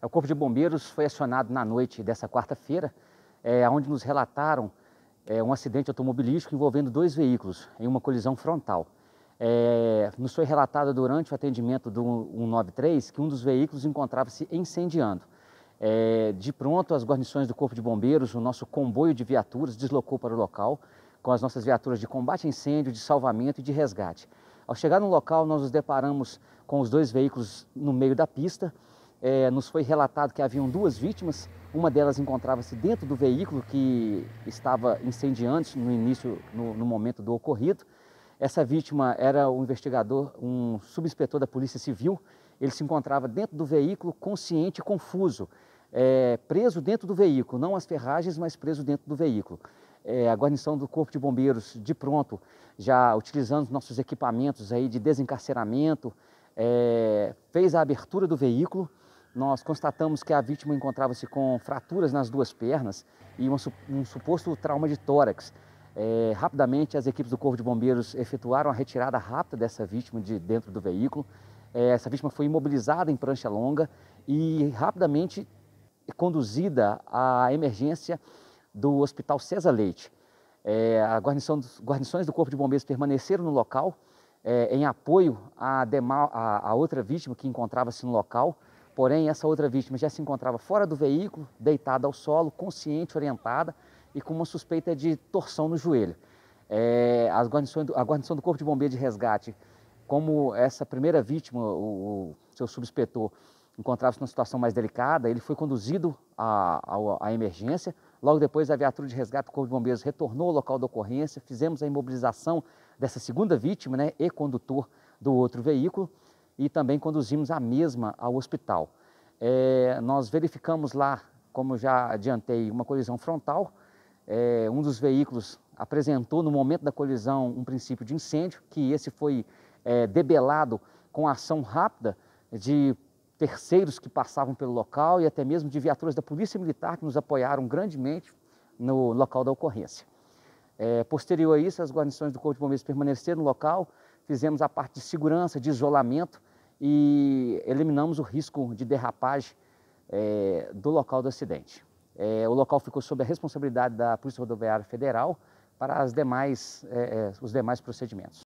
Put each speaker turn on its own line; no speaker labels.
É, o Corpo de Bombeiros foi acionado na noite dessa quarta-feira, é, onde nos relataram é, um acidente automobilístico envolvendo dois veículos em uma colisão frontal. É, nos foi relatado durante o atendimento do 193 que um dos veículos encontrava-se incendiando. É, de pronto, as guarnições do Corpo de Bombeiros, o nosso comboio de viaturas, deslocou para o local com as nossas viaturas de combate a incêndio, de salvamento e de resgate. Ao chegar no local, nós nos deparamos com os dois veículos no meio da pista é, nos foi relatado que haviam duas vítimas. Uma delas encontrava-se dentro do veículo que estava incendiando no início, no, no momento do ocorrido. Essa vítima era um investigador, um subinspetor da Polícia Civil. Ele se encontrava dentro do veículo consciente e confuso, é, preso dentro do veículo, não as ferragens, mas preso dentro do veículo. É, a guarnição do Corpo de Bombeiros, de pronto, já utilizando os nossos equipamentos aí de desencarceramento, é, fez a abertura do veículo nós constatamos que a vítima encontrava-se com fraturas nas duas pernas e um, suposto trauma de tórax. É, rapidamente, as equipes do Corpo de Bombeiros efetuaram a retirada rápida dessa vítima de dentro do veículo. É, essa vítima foi imobilizada em prancha longa e rapidamente conduzida à emergência do Hospital César Leite. É, a guarnição, guarnições do Corpo de Bombeiros permaneceram no local é, em apoio à, outra vítima que encontrava-se no local Porém, essa outra vítima já se encontrava fora do veículo, deitada ao solo, consciente, orientada e com uma suspeita de torção no joelho. É, a, guarnição do, a guarnição do Corpo de Bombeiros de Resgate, como essa primeira vítima, o, o seu subspetor, encontrava-se numa situação mais delicada, ele foi conduzido à emergência. Logo depois, a viatura de resgate do Corpo de Bombeiros retornou ao local da ocorrência, fizemos a imobilização dessa segunda vítima né, e condutor do outro veículo e também conduzimos a mesma ao hospital. É, nós verificamos lá, como já adiantei, uma colisão frontal. É, um dos veículos apresentou no momento da colisão um princípio de incêndio, que esse foi é, debelado com ação rápida de terceiros que passavam pelo local e até mesmo de viaturas da Polícia Militar que nos apoiaram grandemente no local da ocorrência. É, posterior a isso, as guarnições do Corpo de Bombeiros permaneceram no local, fizemos a parte de segurança, de isolamento e eliminamos o risco de derrapagem é, do local do acidente. É, o local ficou sob a responsabilidade da Polícia Rodoviária Federal para demais, é, é, os demais procedimentos.